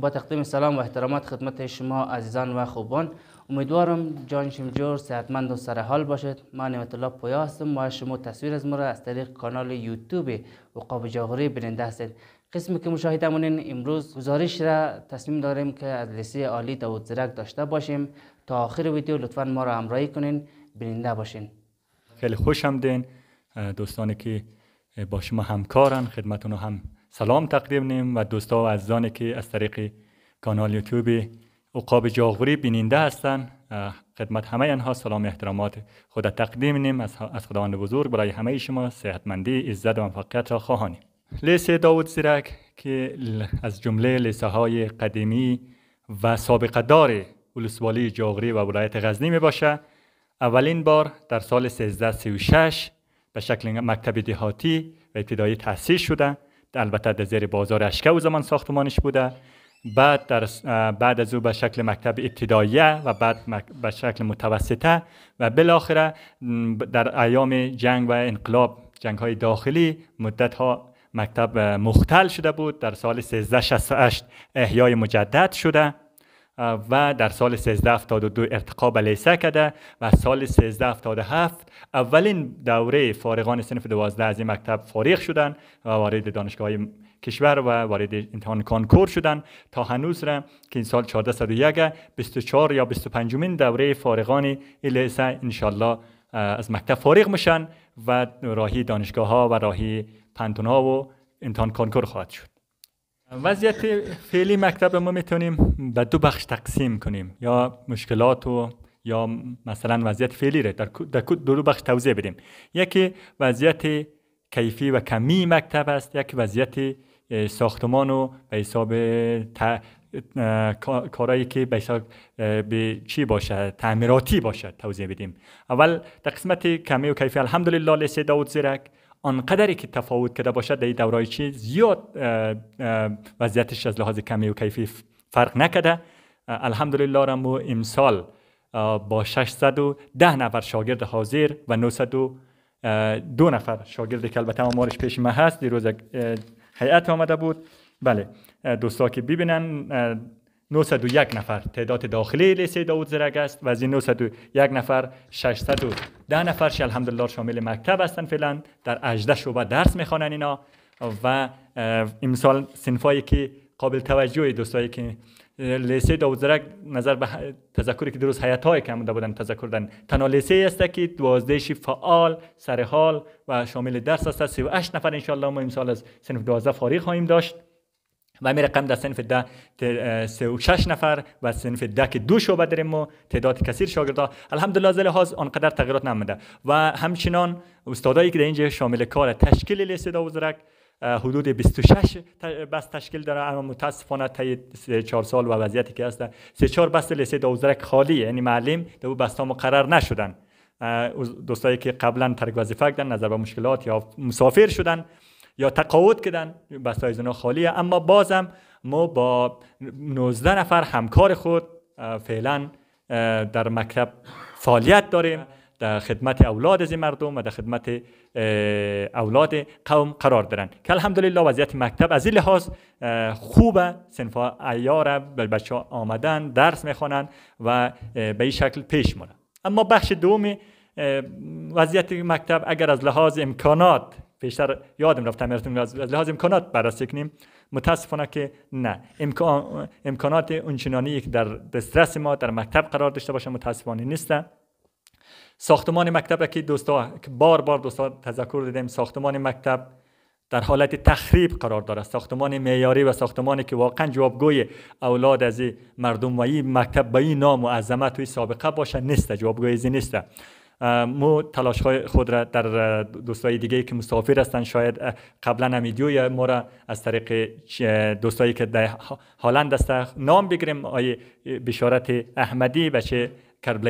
با تقدیم سلام و احترامات خدمت شما عزیزان و خوبان امیدوارم جان شمجور صحتمند و سرحال باشد من نعمت الله پویا هستم و شما تصویر از مرا از طریق کانال یوتیوب وقاب جاغوری بیننده هستید قسمی که مشاهده مونین امروز گزارش را تصمیم داریم که از لیسه عالی داود زرک داشته باشیم تا آخر ویدیو لطفا ما را همراهی کنین بیننده باشین خیلی خوشم دین دوستانی که با شما همکارن خدمتون هم سلام تقدیم نیم و دوستا و عزیزانی که از طریق کانال یوتیوب اقاب جاغوری بیننده هستند خدمت همه آنها سلام احترامات خود تقدیم نیم از خداوند بزرگ برای همه شما صحتمندی عزت و موفقیت را خواهانیم لیسه داود زیرک که از جمله لیسه های قدیمی و سابقه دار ولسوالی جاغوری و ولایت غزنی می باشه اولین بار در سال 1336 به شکل مکتب دهاتی و ابتدایی تاسیس شده البته در زیر بازار اشکه او زمان ساختمانش بوده بعد در بعد از او به شکل مکتب ابتداییه و بعد به شکل متوسطه و بالاخره در ایام جنگ و انقلاب جنگ های داخلی مدت ها مکتب مختل شده بود در سال 1368 احیای مجدد شده و در سال 1372 ارتقا به لیسه کرده و سال 1377 اولین دوره فارغان سنف 12 از این مکتب فارغ شدن و وارد دانشگاه کشور و وارد امتحان کانکور شدن تا هنوز را که این سال 1401 24 یا 25 دوره فارغان لیسه انشالله از مکتب فارغ میشن و راهی دانشگاه ها و راهی پنتون ها و امتحان کانکور خواهد شد وضعیت فعلی مکتب ما میتونیم به دو بخش تقسیم کنیم یا مشکلات و یا مثلا وضعیت فعلی رو در, در دو بخش توضیح بدیم یکی وضعیت کیفی و کمی مکتب است یک وضعیت ساختمان و به حساب کارایی که به به چی باشد تعمیراتی باشد توضیح بدیم اول در قسمت کمی و کیفی الحمدلله لیسه داود زیرک آنقدری که تفاوت کرده باشد در دورای چی زیاد وضعیتش از لحاظ کمی و کیفی فرق نکرده الحمدلله را مو امسال با 610 نفر شاگرد حاضر و 902 نفر شاگرد که البته آمارش پیش ما هست دیروز هیئت آمده بود بله دوستا که ببینن 901 نفر تعداد داخلی لیسه داود زرگ است و از این 901 نفر 610 نفر الحمدلله شامل مکتب هستن فعلا در 18 شعبه درس میخوانن اینا و امسال سنفایی که قابل توجه دوستایی که لیسه زرگ نظر به تذکری که درست حیات های که همونده بودن تذکر دادن تنها لیسه است که دوازدهش فعال سرحال و شامل درس است 38 نفر انشالله ما امسال از سنف 12 فارغ خواهیم داشت و میره رقم در سنف ده سه و شش نفر و سنف ده که دو شعبه داریم و تعداد کثیر ها الحمدلله از حاز آنقدر تغییرات نمیده و همچنان استادایی که در اینجا شامل کار تشکیل لیست داوزرک حدود 26 بس تشکیل داره اما متاسفانه طی 4 سال و وضعیتی که هست 3 4 بس لیسه دوزرک خالی یعنی معلم بس مو مقرر نشدن دوستایی که قبلا ترک وظیفه کردن نظر به مشکلات یا مسافر شدن یا تقاعد کردن بستای زنا خالیه اما بازم ما با 19 نفر همکار خود فعلا در مکتب فعالیت داریم در خدمت اولاد از مردم و در خدمت اولاد قوم قرار دارن که الحمدلله وضعیت مکتب از این لحاظ خوبه سنفا ایاره بچه ها آمدن درس میخوانن و به این شکل پیش مونن. اما بخش دوم وضعیت مکتب اگر از لحاظ امکانات پیشتر یادم رفتم، تمرین از لحاظ امکانات بررسی کنیم متاسفانه که نه امکان امکانات اونچنانی که در دسترس ما در مکتب قرار داشته باشه متاسفانه نیستن ساختمان مکتب که دوستا بار بار دوستا تذکر دادیم ساختمان مکتب در حالت تخریب قرار دارد ساختمان معیاری و ساختمانی که واقعا جوابگوی اولاد از مردم و این مکتب به این نام و عظمت و سابقه باشه نیست جوابگوی زی نیست مو تلاش های خود را در دوستای دیگه که مسافر هستن شاید قبلا هم ویدیو ما را از طریق دوستایی که در هلند هست نام بگیریم آی بشارت احمدی و چه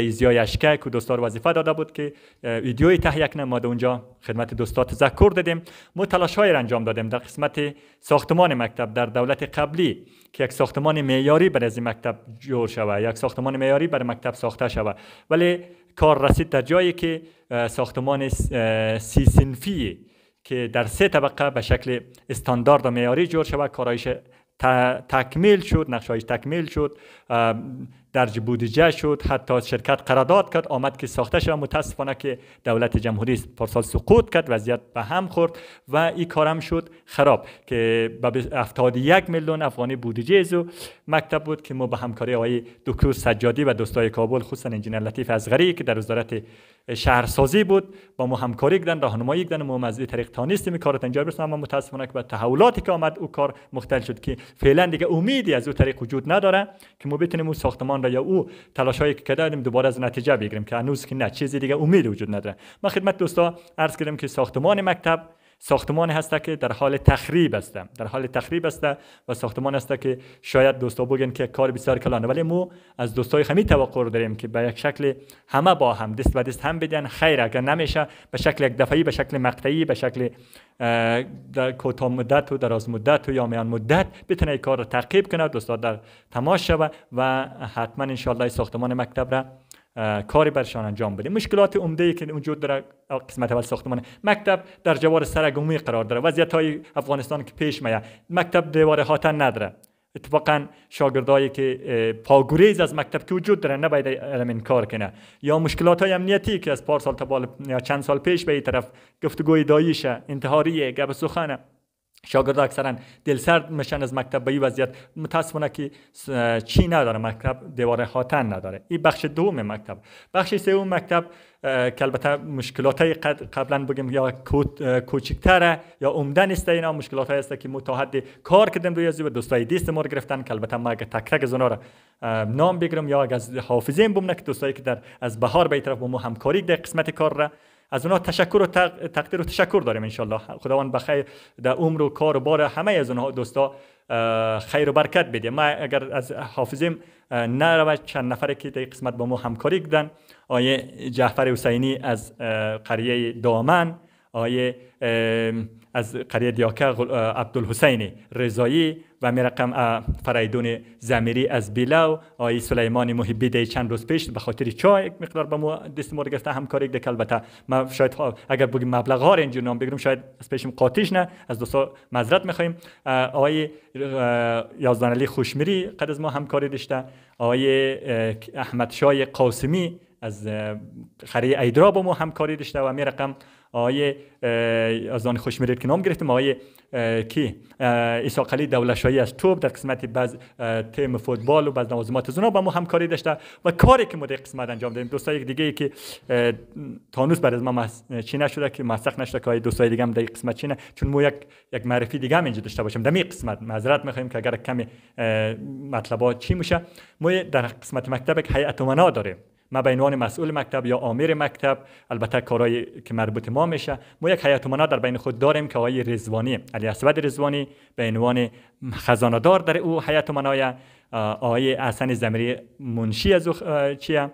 زیای اشکه که دوستار وظیفه داده بود که ویدیوی تهیه کنه ما اونجا خدمت دوستات تذکر دادیم ما تلاش های را انجام دادیم در قسمت ساختمان مکتب در دولت قبلی که یک ساختمان معیاری برای از مکتب جور شود یک ساختمان معیاری برای مکتب ساخته شود ولی کار رسید در جایی که ساختمان سی سنفی که در سه طبقه به شکل استاندارد و معیاری جور شود کارایش تکمیل شد نقشه تکمیل شد درج بودجه شد حتی شرکت قرارداد کرد آمد که ساخته شد متاسفانه که دولت جمهوری پارسال سقوط کرد وضعیت به هم خورد و این کارم شد خراب که به یک میلیون افغانی بودجه و مکتب بود که ما به همکاری آقای دکتر سجادی و دوستای کابل خصوصا انجینر لطیف ازغری که در وزارت شهرسازی بود با ما همکاری کردن راهنمایی کردن ما از طریق تانیستیم کار انجام برسونم اما متاسفانه که با تحولاتی که آمد او کار مختل شد که فعلا دیگه امیدی از او طریق وجود نداره که ما بتونیم اون ساختمان را یا او تلاش هایی که کردیم دوباره از نتیجه بگیریم که هنوز که نه چیزی دیگه امید وجود نداره من خدمت دوستا عرض کردم که ساختمان مکتب ساختمان هسته که در حال تخریب است در حال تخریب است و ساختمان هسته که شاید دوستا بگن که کار بسیار کلانه ولی مو از دوستای خمی توقع داریم که به یک شکل همه با هم دست به دست هم بدن خیر اگر نمیشه به شکل یک دفعی به شکل مقطعی به شکل در کوتاه مدت و دراز مدت و یا میان مدت بتونه کار رو تعقیب کنه دوستا در تماس شود و حتما ان ساختمان مکتب را کاری برشان انجام بده مشکلات عمده ای که وجود داره قسمت اول ساختمان مکتب در جوار سرگومی قرار داره وضعیت های افغانستان که پیش میاد، مکتب دیوار هاتن نداره اتفاقا شاگردایی که پاگوریز از مکتب که وجود داره نباید این کار کنه یا مشکلات های امنیتی که از پار سال چند سال پیش به این طرف گفتگوی داییشه انتحاریه گب سخنه شاگرد اکثرا دلسرد میشن از مکتب به این وضعیت متاسفانه که چی نداره مکتب دیوار خاتن نداره این بخش دوم مکتب بخش سوم مکتب که البته مشکلات قبلا بگیم یا کوچکتره یا عمده نیست اینا مشکلات هست که متحد کار کردیم روی و دوستای دیست ما گرفتن که البته ما اگه تک تک را نام بگیرم یا اگه از حافظه بمونه که دوستایی که در از بهار به طرف ما همکاری در قسمت کار را از اونها تشکر و تقدیر و تشکر داریم انشالله خداوند بخیر در عمر و کار و بار همه از اونها دوستا خیر و برکت بده ما اگر از حافظیم نرو چند نفر که در قسمت با ما همکاری کردن آیه جعفر حسینی از قریه دامن آیه از قریه دیاکه عبدالحسین رضایی و می رقم فریدون زمیری از بیلاو، آی سلیمان محبی چند روز پیش به خاطر چای یک مقدار به ما دست مورد گفته همکاری یک البته ما شاید اگر بگیم مبلغ ها اینجور نام بگیریم شاید از پیشم قاطیش نه از دوستا معذرت میخوایم آقای یازدان علی خوشمیری قد از ما همکاری داشته آقای احمد شای قاسمی از خری ایدرا با ما همکاری داشته و می رقم آقای از آن خوش که نام گرفتیم آقای کی قلی دولشایی از توب در قسمت بعض تیم فوتبال و بعض نوازمات زونا با ما همکاری داشته و کاری که ما قسمت انجام دادیم دوستایی یک دیگه ای که تانوس برای از ما چی نشده که مسخ نشده که دوستای دیگه هم در قسمت چینه چون ما یک یک معرفی دیگه هم اینجا داشته باشم در قسمت معذرت میخوایم که اگر کمی مطلبات چی میشه ما در قسمت مکتب یک هیئت داریم ما به عنوان مسئول مکتب یا آمیر مکتب البته کارهایی که مربوط ما میشه ما یک حیات امنا در بین خود داریم که آقای رضوانی علی اسود رضوانی به عنوان خزانه دار در او حیات امنای آقای احسن زمری منشی از او چیه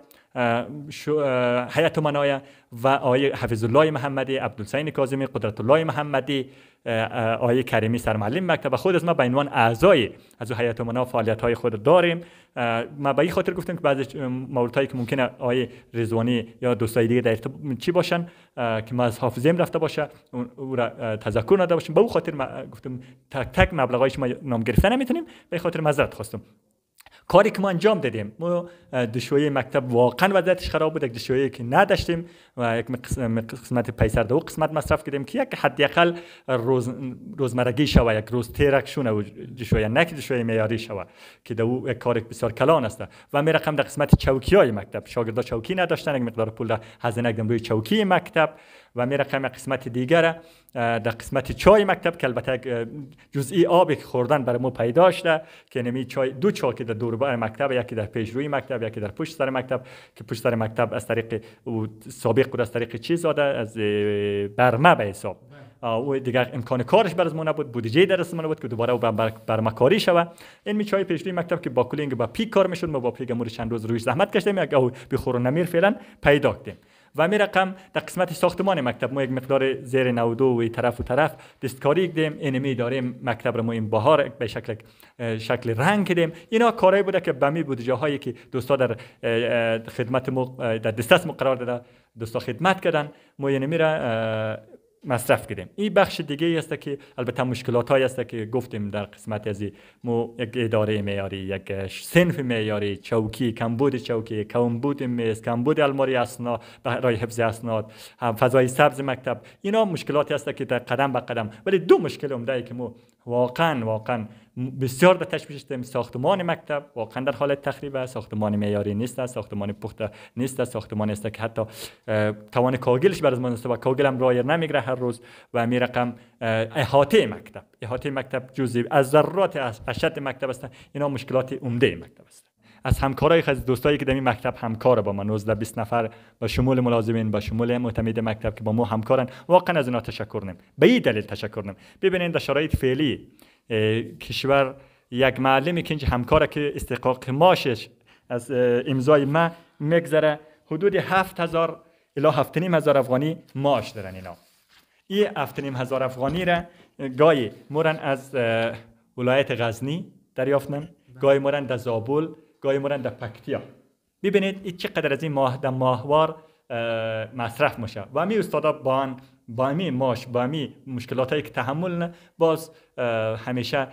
حیات منایا و آیه حفظ الله محمدی عبدالسین کاظمی قدرت الله محمدی آیه کریمی سرمعلم مکتب خود از ما به عنوان اعضای از حیات منا فعالیت های خود داریم ما به این خاطر گفتم که بعضی هایی که ممکنه آیه رضوانی یا دوستای دیگه در چی باشن که ما از حافظیم رفته باشه او را تذکر نده باشیم به او خاطر ما گفتم تک تک مبلغ ما نام گرفته نمیتونیم به خاطر معذرت خواستم کاری که ما انجام دادیم ما دشویه مکتب واقعا وضعیتش خراب بود یک دشویه که نداشتیم و یک قسمت پیسر دو قسمت مصرف کردیم که یک حداقل روز روزمرگی شوه یک روز تیرک شونه و دشویه نک که دشویه معیاری شوه که دو یک کار بسیار کلان است و می رقم در قسمت چوکی های مکتب شاگردا چوکی نداشتن یک مقدار پول هزینه کردیم روی چوکی مکتب و میره کمی قسمت دیگره در قسمت چای مکتب که البته جزئی آبی که خوردن برای ما پیدا شده که نمی چای دو چای که در دوربر مکتب یکی در پیش روی مکتب یکی در پشت سر مکتب که پشت سر مکتب از طریق سابق بود از طریق چیز آده از برمه به حساب بله. او دیگر امکان کارش بر از ما نبود بودجه در ما نبود که دوباره او بر مکاری شوه این میچای پیشلی مکتب که با کلینگ با پیک کار میشد ما با چند روز رویش زحمت کشیدیم یک او نمیر فعلا پیدا کردیم و می رقم در قسمت ساختمان مکتب ما یک مقدار زیر 92 و طرف و طرف دستکاری کردیم انمی داریم مکتب را ما این بهار به شکل شکل رنگ کردیم اینا کارایی بوده که بمی بود جاهایی که دوستا در خدمت ما در دسترس مقرر قرار داده دوستا خدمت کردن ما انمی یعنی را مصرف کردیم این بخش دیگه است که البته مشکلات های است که گفتیم در قسمت از مو یک اداره معیاری یک سنف معیاری چوکی کمبود چوکی کمبود میز کمبود الماری اسنا برای حفظ اسناد فضای سبز مکتب اینا مشکلاتی هست که در قدم به قدم ولی دو مشکل عمده ای که مو واقعا واقعا بسیار به تشویش شدیم ساختمان مکتب واقعا در حالت تخریب است ساختمان معیاری نیست ساختمان پخته نیست است ساختمان است که حتی توان کاگلش بر من است و کاگل هم رایر نمیگیره هر روز و می رقم احاطه مکتب احاطه مکتب جز از ذرات از اشد مکتب است اینا مشکلات عمده مکتب است از همکارای خود دوستایی که در این مکتب همکار با ما 19 20 نفر و شمول ملازمین با شمول معتمد مکتب که با ما همکارن واقعا از اینا تشکر نم به این دلیل تشکر نم ببینید در شرایط فعلی کشور یک معلمی که اینجا همکاره که استقاق ماشش از امضای ما مگذره حدود هفت هزار الا هفت افغانی ماش دارن اینا این هفت نیم هزار افغانی را گای مورن از ولایت غزنی دریافتن بله. گای مورن در زابل گای مورن در پکتیا ببینید چقدر از این ماه در ماهوار مصرف میشه و می استادا با بامی ماش بامی مشکلات هایی که تحمل نه باز همیشه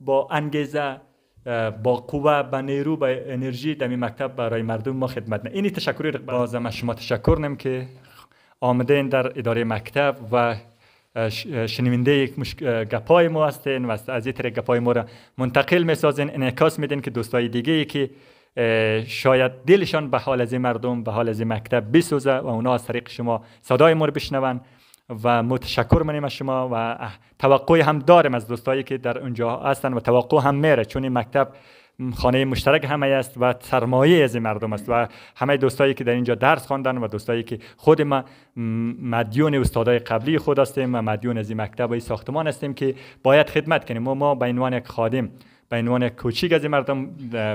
با انگیزه با قوه با نیرو با انرژی دمی مکتب برای مردم ما خدمت نه اینی تشکری باز بازم شما تشکر نم که آمدین در اداره مکتب و شنونده یک گپای ما هستین و از این طریق گپای ما را منتقل میسازین انعکاس میدین که دوستای دیگه ای که شاید دلشان به حال از این مردم به حال از مکتب بسوزه و اونا از طریق شما صدای ما رو بشنون و متشکر منیم از شما و توقع هم دارم از دوستایی که در اونجا هستن و توقع هم میره چون این مکتب خانه مشترک همه است و سرمایه از مردم است و همه دوستایی که در اینجا درس خواندن و دوستایی که خود ما مدیون استادای قبلی خود هستیم و مدیون از این مکتب و این ساختمان هستیم که باید خدمت کنیم ما ما به عنوان یک خادم به عنوان کوچیک از مردم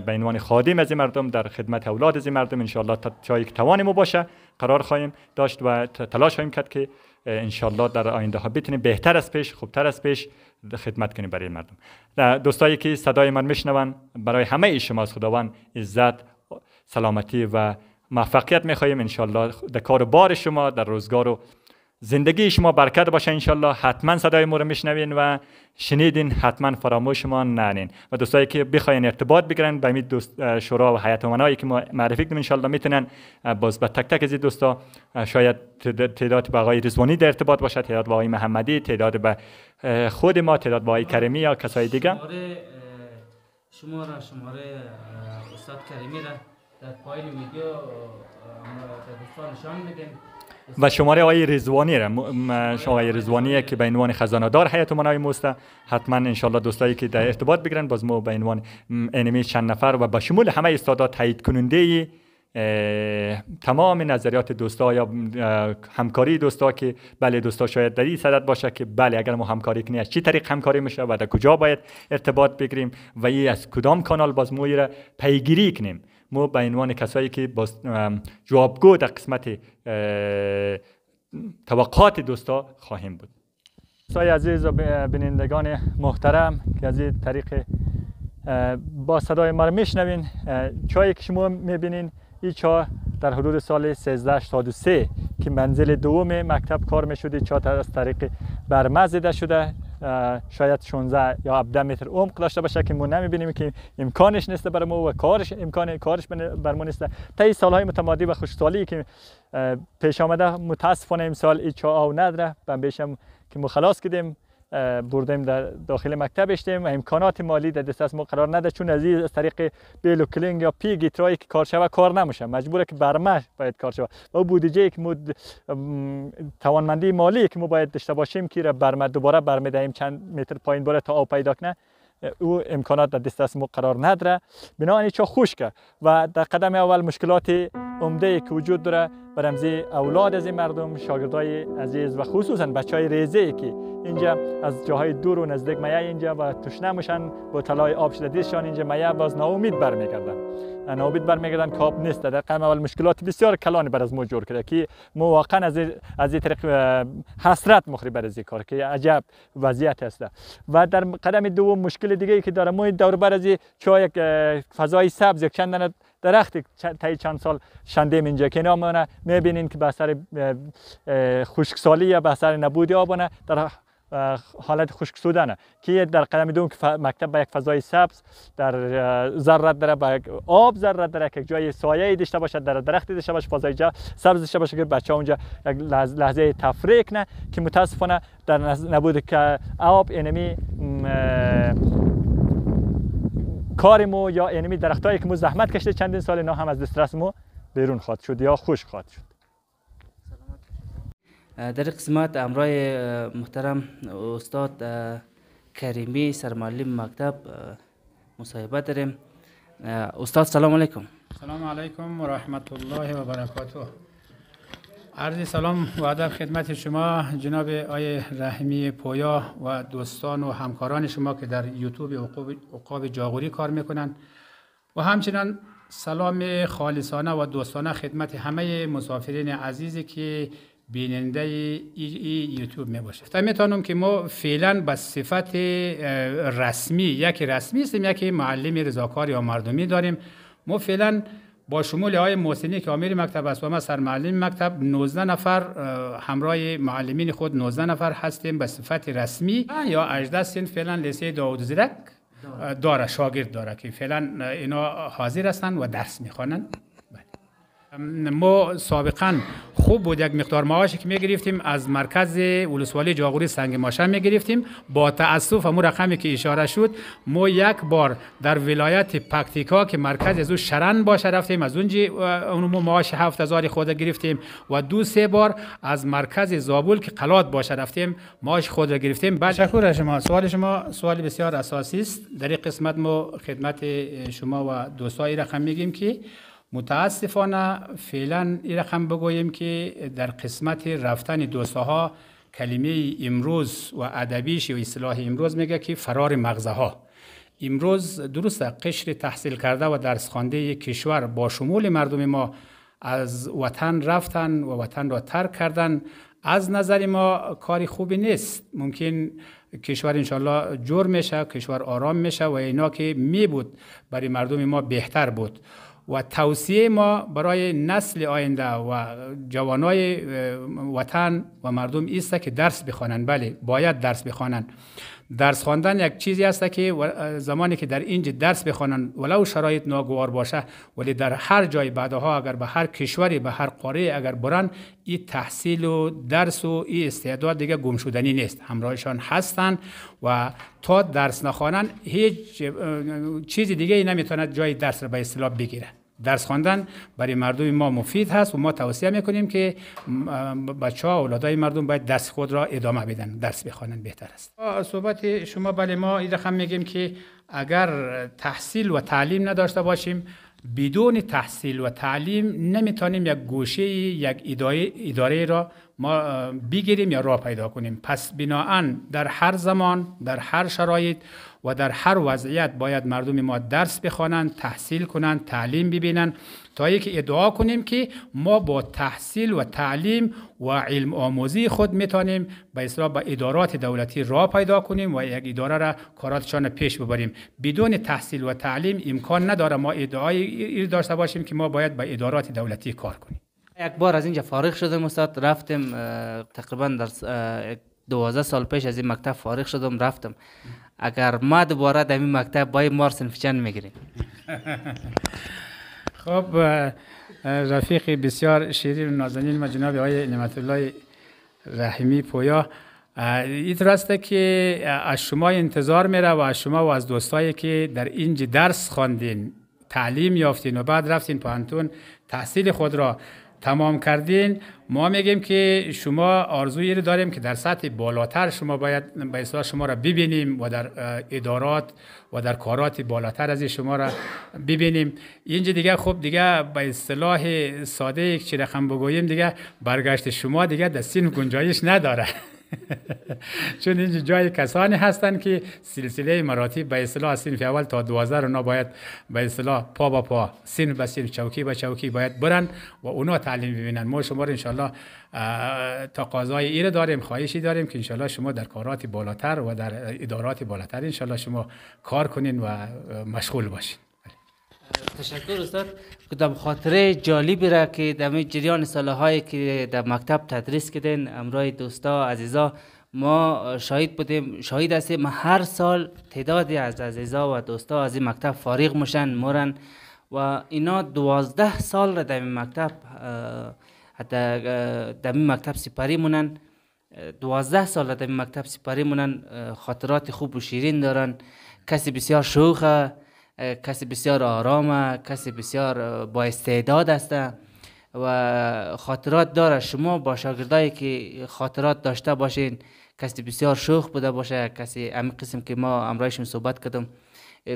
به عنوان خادم از مردم در خدمت اولاد از مردم انشالله تا یک توان ما باشه قرار خواهیم داشت و تلاش خواهیم کرد که انشالله در آینده ها بتونیم بهتر از پیش خوبتر از پیش خدمت کنیم برای مردم دوستایی که صدای من میشنون برای همه شما از خداوند عزت سلامتی و موفقیت میخواهیم انشالله در کار بار شما در روزگار و زندگی شما برکت باشه انشالله حتما صدای ما رو میشنوین و شنیدین حتما فراموش ما ننین و دوستایی که بخواین ارتباط بگیرن به این دوست شورا و حیات امنایی که ما معرفی کنیم انشالله میتونن باز به تک تک از دوستا شاید تعداد با آقای رزوانی در ارتباط باشد تعداد با آقای محمدی تعداد به خود ما تعداد با آقای کریمی یا کسای دیگه شماره شماره استاد کریمی را در پایین ویدیو دوستان نشان و شماره آقای رزوانی را آقای رزوانی که به عنوان خزانه دار حیات منای موسته حتما ان دوستایی که در ارتباط بگیرن باز ما به عنوان انمی چند نفر و به شمول همه استادات تایید کننده تمام نظریات دوستا یا همکاری دوستا که بله دوستا شاید در این صدد باشه که بله اگر ما همکاری کنیم از چی طریق همکاری میشه و در کجا باید ارتباط بگیریم و ای از کدام کانال باز موی را پیگیری کنیم ما به عنوان کسایی که با جوابگو در قسمت توقعات دوستا خواهیم بود دوستای عزیز و بینندگان محترم که از این طریق با صدای ما میشنوین چای که شما میبینین این چا در حدود سال 1383 که منزل دوم مکتب کار میشده چا از طریق برمزیده شده شاید 16 یا 17 متر عمق داشته باشه که ما نمیبینیم که امکانش نیست برای ما و کارش امکان کارش بر ما نیست تا این سالهای متمادی و خوشحالی که پیش آمده متاسفانه امسال ای چا او ندره به بیشم که ما خلاص کردیم بردیم در داخل مکتب اشتیم و امکانات مالی در دست از ما قرار نده چون از طریق بیل و کلینگ یا پی گیترایی که کار شوه کار نموشه مجبوره که برمه باید کار شوه و بودجه یک مد... توانمندی مالی که ما باید داشته باشیم که را برمه دوباره برمه دهیم چند متر پایین بره تا آب پیدا کنه او امکانات در دست ما قرار نداره بنابراین چا خوش کرد و در قدم اول مشکلات عمده که وجود داره برمزی اولاد از این مردم شاگردای عزیز و خصوصا بچه های ریزه که اینجا از جاهای دور و نزدیک میای اینجا و تشنه میشن با طلای آب دیشان اینجا میای باز ناامید برمیگردن ناامید برمیگردن که آب نیست در قم اول مشکلات بسیار کلانی بر از ما جور کرده که ما واقعا از از این طریق حسرت مخری بر از کار که عجب وضعیت هسته و در قدم دوم مشکل دیگه ای که داره ما دور بر از چای یک فضای سبز یک چند درخت تای چند سال شنده اینجا که نامونه میبینین که به اثر خشکسالی یا به اثر نبود آبانه در حالت خشک شدنه که در قدم دوم که مکتب به یک فضای سبز در ذرت داره به آب ذرت داره که جای سایه داشته باشد، در درختی داشته باشه فضای جا سبز داشته باشه که بچه اونجا یک لحظه تفریق نه که متاسفانه در نبود که آب اینمی کاری مو یا درخت هایی که مو زحمت کشته چندین سال نه هم از دسترس مو بیرون خواهد شد یا خوش خواهد شد در قسمت امرای محترم استاد کریمی سرمالی مکتب مصاحبه داریم استاد سلام علیکم سلام علیکم و رحمت الله و برکاته عرض سلام و ادب خدمت شما جناب آی رحمی پویا و دوستان و همکاران شما که در یوتیوب عقاب جاغوری کار میکنند و همچنین سلام خالصانه و دوستانه خدمت همه مسافرین عزیزی که بیننده ای, یوتیوب می تا میتونم که ما فعلا به صفت رسمی یکی رسمی هستیم یکی معلم رضاکار یا مردمی داریم ما فعلا با شمول های محسنی که آمیر مکتب است و ما سرمعلم مکتب 19 نفر همراه معلمین خود 19 نفر هستیم به صفت رسمی یا 18 سن فعلا لیسه داود زیرک داره شاگرد داره که فعلا اینا حاضر هستن و درس میخوانن ما سابقا خوب بود یک مقدار معاشی که میگرفتیم از مرکز ولسوالی جاغوری سنگ ماشه میگرفتیم با تاسف امو رقمی که اشاره شد ما یک بار در ولایت پکتیکا که مرکز از شرن باشه رفتیم از اونجا ما معاش 7000 خود گرفتیم و دو سه بار از مرکز زابول که قلات باشه رفتیم معاش خود گرفتیم بعد تشکر شما سوال شما سوال بسیار اساسی است در این قسمت ما خدمت شما و دوستای رقم میگیم که متاسفانه فعلا این رقم بگوییم که در قسمت رفتن دوسته ها کلمه امروز و ادبیش و اصلاح امروز میگه که فرار مغزه ها امروز درست قشر تحصیل کرده و درس خوانده کشور با شمول مردم ما از وطن رفتن و وطن را ترک کردن از نظر ما کاری خوبی نیست ممکن کشور انشالله جور میشه کشور آرام میشه و اینا که می بود برای مردم ما بهتر بود و توصیه ما برای نسل آینده و جوانای وطن و مردم است که درس بخوانند بله باید درس بخوانند درس خواندن یک چیزی است که زمانی که در اینج درس بخوانند ولو شرایط ناگوار باشه ولی در هر جای بعدها اگر به هر کشوری به هر قاره اگر برن این تحصیل و درس و این استعداد دیگه گم شدنی نیست همراهشان هستند و تا درس نخوانند هیچ چیزی دیگه ای نمیتوند جای درس را به اصطلاح بگیره درس خواندن برای مردم ما مفید هست و ما توصیه میکنیم که بچه ها اولادای مردم باید دست خود را ادامه بدن درس بخوانن بهتر است صحبت شما بله ما این رقم میگیم که اگر تحصیل و تعلیم نداشته باشیم بدون تحصیل و تعلیم نمیتونیم یک گوشه یک اداره را ما بگیریم یا راه پیدا کنیم پس بناان در هر زمان در هر شرایط و در هر وضعیت باید مردم ما درس بخوانند تحصیل کنند تعلیم ببینند تا یکی ادعا کنیم که ما با تحصیل و تعلیم و علم آموزی خود میتونیم به اصلاح به ادارات دولتی را پیدا کنیم و یک اداره را کاراتشان پیش ببریم بدون تحصیل و تعلیم امکان نداره ما ادعای داشته باشیم که ما باید به با ادارات دولتی کار کنیم یک بار از اینجا فارغ شدم استاد رفتم تقریبا در دوازده سال پیش از این مکتب فارغ شدم رفتم اگر ما دوباره در این مکتب بای مار میگیریم خب رفیق بسیار شیرین نازنین ما جناب های نعمت الله رحیمی پویا این راسته که از شما انتظار میره و از شما و از دوستایی که در اینج درس خواندین تعلیم یافتین و بعد رفتین پانتون تحصیل خود را تمام کردین ما میگیم که شما آرزویی رو داریم که در سطح بالاتر شما باید به با شما را ببینیم و در ادارات و در کارات بالاتر از شما را ببینیم اینجا دیگه خب دیگه به اصطلاح ساده یک چی رقم بگوییم دیگه برگشت شما دیگه در سین گنجایش نداره چون اینجا جای کسانی هستند که سلسله مراتب به اصطلاح سینف اول تا 12 اونا باید به پا با پا سین به سین چوکی به چوکی باید برن و اونا تعلیم ببینن ما شما رو انشالله تقاضای ایر داریم خواهشی داریم که انشالله شما در کارات بالاتر و در ادارات بالاتر انشالله شما کار کنین و مشغول باشین تشکر استاد کدام خاطره جالبی را که در جریان ساله هایی که در مکتب تدریس کردین امرای دوستا عزیزا ما شاید بودیم شاید هستیم هر سال تعدادی از عزیزا و دوستا از این مکتب فارغ میشن مرن و اینا دوازده سال را در مکتب حتی در مکتب سپری مونن دوازده سال در مکتب سپری مونن خاطرات خوب و شیرین دارن کسی بسیار شوخه کسی بسیار آرامه کسی بسیار با استعداد است و خاطرات داره شما با شاگردایی که خاطرات داشته باشین کسی بسیار شوخ بوده باشه کسی امی قسم که ما امرایشم صحبت کردم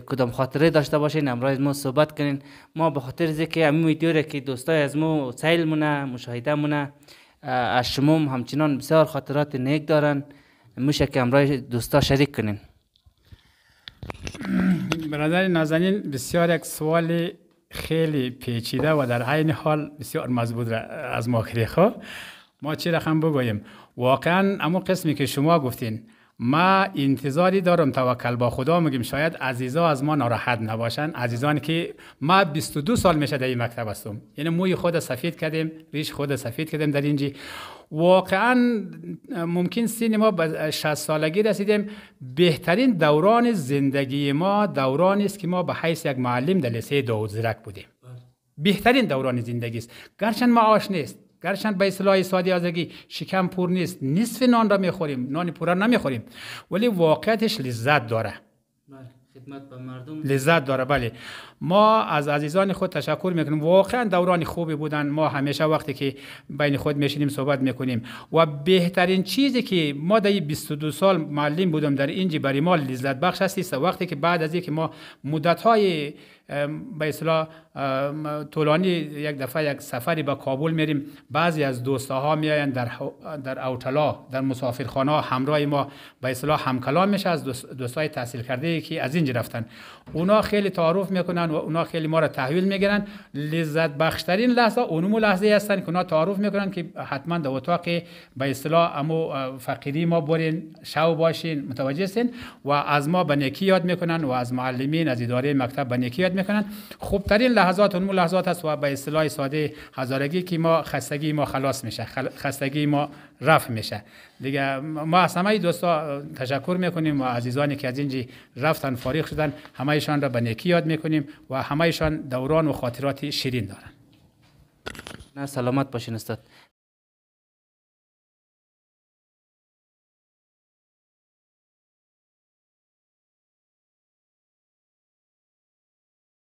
کدام خاطره داشته باشین امروز ما صحبت کنین ما به خاطر که همین ویدیو که دوستای از ما سیل مونه مشاهده مونه از شما همچنان بسیار خاطرات نیک دارن میشه که امروز دوستا شریک کنین برادر نازنین بسیار یک سوال خیلی پیچیده و در عین حال بسیار مضبوط از ما خواه خب، ما چی رقم بگوییم واقعا اما قسمی که شما گفتین ما انتظاری دارم توکل با خدا میگیم شاید عزیزا از ما ناراحت نباشن عزیزان که ما 22 سال میشه در این مکتب هستم یعنی موی خود سفید کردیم ریش خود سفید کردیم در اینجی واقعا ممکن سین ما به 60 سالگی رسیدیم بهترین دوران زندگی ما دورانی است که ما به حیث یک معلم در لسه زرک بودیم بهترین دوران زندگی است ما آش نیست گرچند به اصطلاح ساده آزگی شکم پور نیست نصف نان را میخوریم نان پورا نمیخوریم ولی واقعیتش لذت داره مردم لذت داره بله ما از عزیزان خود تشکر میکنیم واقعا دوران خوبی بودن ما همیشه وقتی که بین خود میشینیم صحبت میکنیم و بهترین چیزی که ما در 22 سال معلم بودم در اینجی برای ما لذت بخش است وقتی که بعد از اینکه ما مدت های به اصطلاح طولانی یک دفعه یک سفری به کابل میریم بعضی از دوستها ها میاین در در اوتلا در مسافرخانه همراه ما به اصطلاح همکلام میشه از دوستای تحصیل کرده که از اینجا رفتن اونا خیلی تعارف میکنن و اونا خیلی ما را تحویل میگیرن لذت بخشترین لحظه اونم لحظه هستن که اونا تعارف میکنن که حتما در اتاق به اصطلاح امو فقیری ما برین شو باشین متوجه سین و از ما به نیکی یاد میکنن و از معلمین از اداره مکتب به نیکی یاد میکنن خوبترین لحظات اونم لحظات است و به اصطلاح ساده هزارگی که ما خستگی ما خلاص میشه خستگی ما رفع میشه دیگه ما از همه دوستا تشکر میکنیم و عزیزانی که از اینجی رفتن فارغ شدن همهشان را به نیکی یاد میکنیم و ایشان دوران و خاطرات شیرین دارن نه سلامت باشین استاد